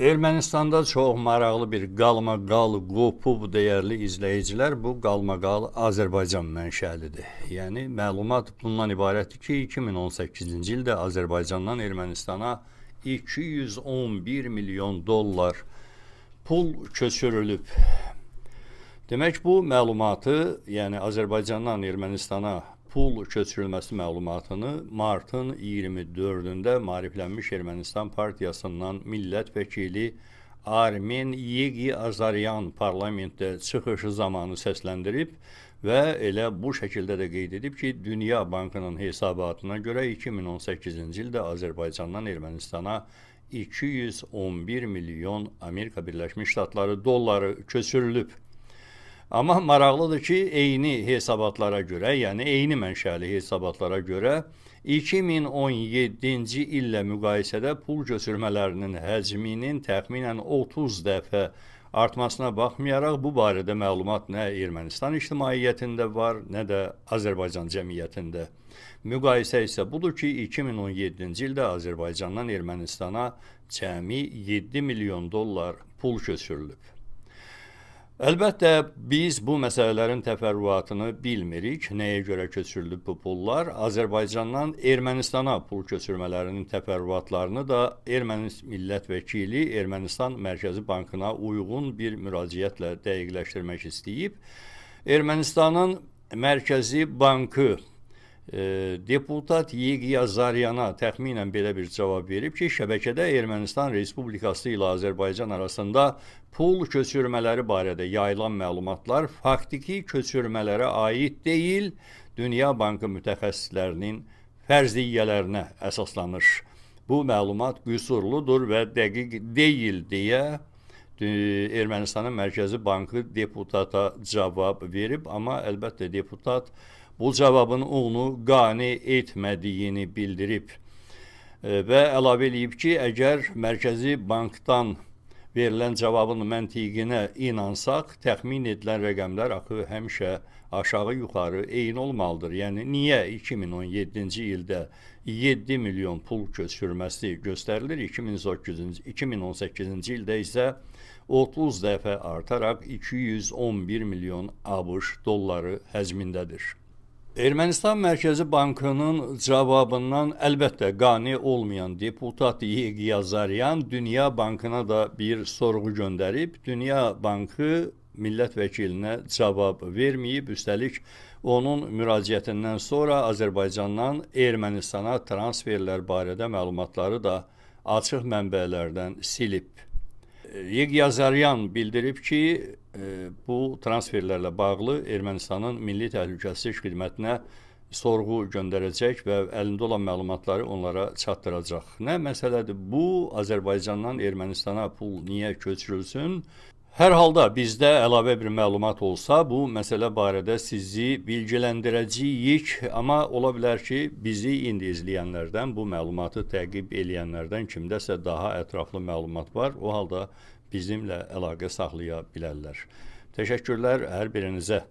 Ermənistanda çox maraqlı bir qalmaqal, qopub dəyərli izləyicilər, bu qalmaqal Azərbaycan mənşəlidir. Yəni məlumat bundan ibarətdir ki, 2018-ci ildə Azərbaycandan Ermənistana 211 milyon dollar pul köçürülüb. Demək bu məlumatı, yəni Azərbaycandan Ermənistana pul köçürülməsi məlumatını martın 24-də maariflənmiş Ermənistan partiyasından millət vəkili Armen Yegi Azaryan parlamentdə çıxışı zamanı səsləndirib və elə bu şəkildə də qeyd edib ki, Dünya Bankının hesabatına görə 2018-ci ildə Azərbaycandan Ermənistana 211 milyon Amerika Birləşmiş Ştatları dolları köçürülüb. Amma maraqlıdır ki, eyni hesabatlara görə, yəni eyni mənşəli hesabatlara görə 2017-ci illə müqayisədə pul köçürmələrinin həcminin təxminən 30 dəfə artmasına baxmayaraq bu barədə məlumat nə Ermənistan ictimaiyyətində var, nə də Azərbaycan cəmiyyətində. Müqayisə isə budur ki, 2017-ci ildə Azərbaycandan Ermənistana cəmi 7 milyon dollar pul köçürülüb. Əlbəttə biz bu məsələlərin təfərrüatını bilmirik. Nəyə görə köçürülüb bu pullar? Azərbaycandan Ermənistana pul köçürmələrinin təfərrüatlarını da Erməni millət vəkili Ermənistan Mərkəzi Bankına uyğun bir müraciətlə dəqiqləşdirmək istəyib. Ermənistanın Mərkəzi Bankı deputat Yeqiyazariyana təxminən belə bir cavab verib ki, şəbəkədə Ermənistan Respublikası ilə Azərbaycan arasında pul köçürmələri barədə yayılan məlumatlar faktiki köçürmələrə aid deyil, Dünya Bankı mütəxəssislərinin fərziyyələrinə əsaslanır. Bu məlumat qüsurludur və dəqiq deyil deyə Ermənistanın Mərkəzi Bankı deputata cavab verib, amma əlbəttə deputat bu cavabın onu qane etmədiyini bildirib e, və əlavə eləyib ki, əgər Mərkəzi Bankdan verilən cavabın məntiqinə inansaq, təxmin edilən rəqəmlər axı həmişə aşağı-yuxarı eyni olmalıdır. Yəni niyə 2017-ci ildə 7 milyon pul köçürməsi göstərilir, 2018-ci 2018-ci ildə isə 30 dəfə artaraq 211 milyon ABŞ dolları həcmindədir. Ermənistan Mərkəzi Bankının cavabından əlbəttə qane olmayan deputat Yeqiyazaryan Dünya Bankına da bir sorğu göndərib. Dünya Bankı millət vəkilinə cavab verməyib. Üstəlik onun müraciətindən sonra Azərbaycandan Ermənistana transferlər barədə məlumatları da açıq mənbələrdən silib. Yeqyazaryan bildirib ki, e, bu transferlərlə bağlı Ermənistanın Milli Təhlükəsizlik Xidmətinə sorğu göndərəcək və əlində olan məlumatları onlara çatdıracaq. Nə məsələdir? Bu Azərbaycandan Ermənistana pul niyə köçürülsün? Hər halda bizdə əlavə bir məlumat olsa, bu məsələ barədə sizi bilgiləndirəcəyik, amma ola bilər ki, bizi indi izləyənlərdən, bu məlumatı təqib edənlərdən kimdəsə daha ətraflı məlumat var. O halda bizimlə əlaqə saxlaya bilərlər. Təşəkkürlər hər birinizə.